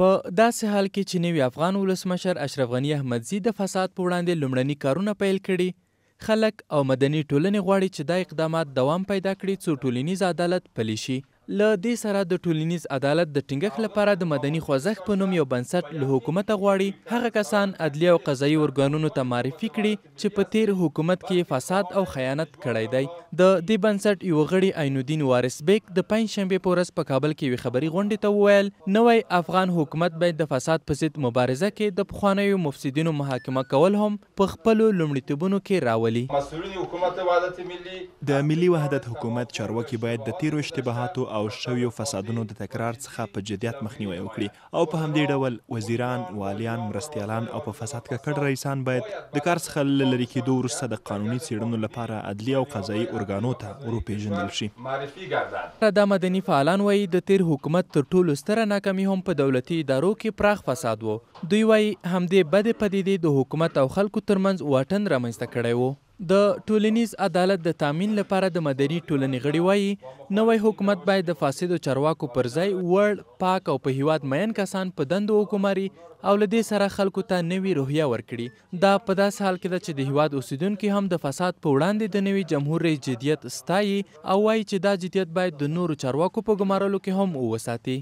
په داسې حال کې چې نوی افغان ولسمشر اشرف غنی احمدزی د فساد په وړاندې لومړني کارونه پیل کړي خلک او مدني ټولنې غواړي چې دا اقدامات دوام پیدا کړي څو ټولنیز عدالت پلی شي له دې سره د ټولنیز عدالت د ټینګښت لپاره د مدني خوځښت په نوم یو بنسټ له حکومته غواړي هغه کسان عدلیه او قضایي ارګانونو ته معرفي کړي چې په تیر حکومت کې فساد او خیانت کړی دی د دې بنسټ یو غړي عین الدین وارث بیک د پنځشنبې په ورځ په کابل کې یوې خبري غونډې ته وویل نوی افغان حکومت باید د فساد په ضد مبارزه کې د پخوانیو مفسدینو محاکمه کول هم په خپلو لومړیتوبونو کې راولي د ملي وحدت حکومت چارواکي باید د تیرو اشتباهاتو او شویو فسادونو د تکرار څخه په جدیت مخنیوي وکړي او په همدې ډول وزیران والیان مرستیالان او په فساد ککړ رئیسان باید د کار څخه لری کېدو وروسته د قانوني څیړنو لپاره عدلي او قضایي ارګانو ته وروپیژندل شي دا مدني فعالان وایي د تیر حکومت تر ټولو ستره ناکامي هم په دولتي ادارو کې پراخ فساد و دوی وایي همدې بدې پدیدې د حکومت او خلکو ترمنځ واټن رامنځته کړی و د ټولنیز عدالت د تامین لپاره د مدني ټولنې غړي وایي نوی حکومت باید د فاسدو چارواکو پر ځای وړ پاک او په هیواد مین کسان په دندو وګماري او له دې سره خلکو ته نوي روحیه ورکړي دا په داس حال کې ده چې د هیواد اوسیدونکي هم د فساد په وړاندې د نوي جمهور رئیس جدیت ستایي او وایي چې دا جدیت باید د نورو چارواکو په ګمارلو کې هم وساتي